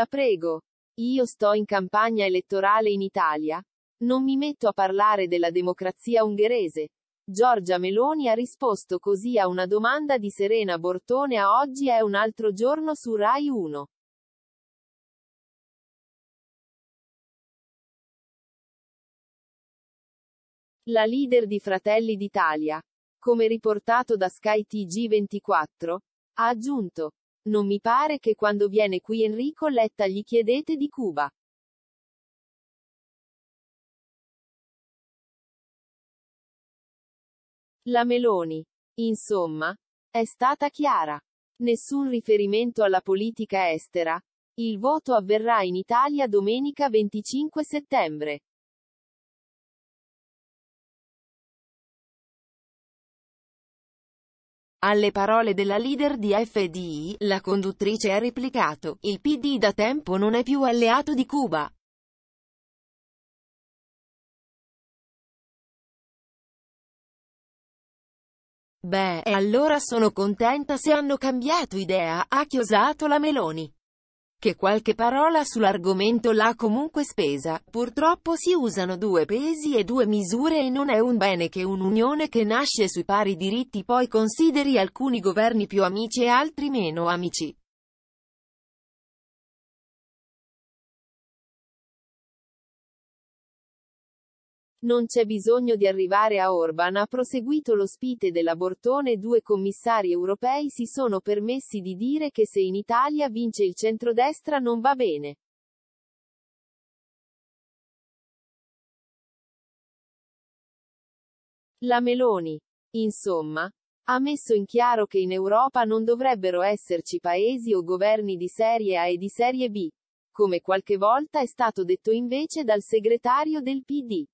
La prego. Io sto in campagna elettorale in Italia. Non mi metto a parlare della democrazia ungherese. Giorgia Meloni ha risposto così a una domanda di Serena Bortone a Oggi è un altro giorno su Rai 1. La leader di Fratelli d'Italia, come riportato da Sky TG24, ha aggiunto non mi pare che quando viene qui Enrico Letta gli chiedete di Cuba. La Meloni. Insomma, è stata chiara. Nessun riferimento alla politica estera. Il voto avverrà in Italia domenica 25 settembre. Alle parole della leader di FDI, la conduttrice ha replicato, il PD da tempo non è più alleato di Cuba. Beh, e allora sono contenta se hanno cambiato idea, ha chiosato la Meloni che qualche parola sull'argomento l'ha comunque spesa. Purtroppo si usano due pesi e due misure e non è un bene che un'unione che nasce sui pari diritti poi consideri alcuni governi più amici e altri meno amici. Non c'è bisogno di arrivare a Orban, ha proseguito l'ospite della Bortone. Due commissari europei si sono permessi di dire che se in Italia vince il centrodestra non va bene. La Meloni. Insomma, ha messo in chiaro che in Europa non dovrebbero esserci paesi o governi di serie A e di serie B, come qualche volta è stato detto invece dal segretario del PD.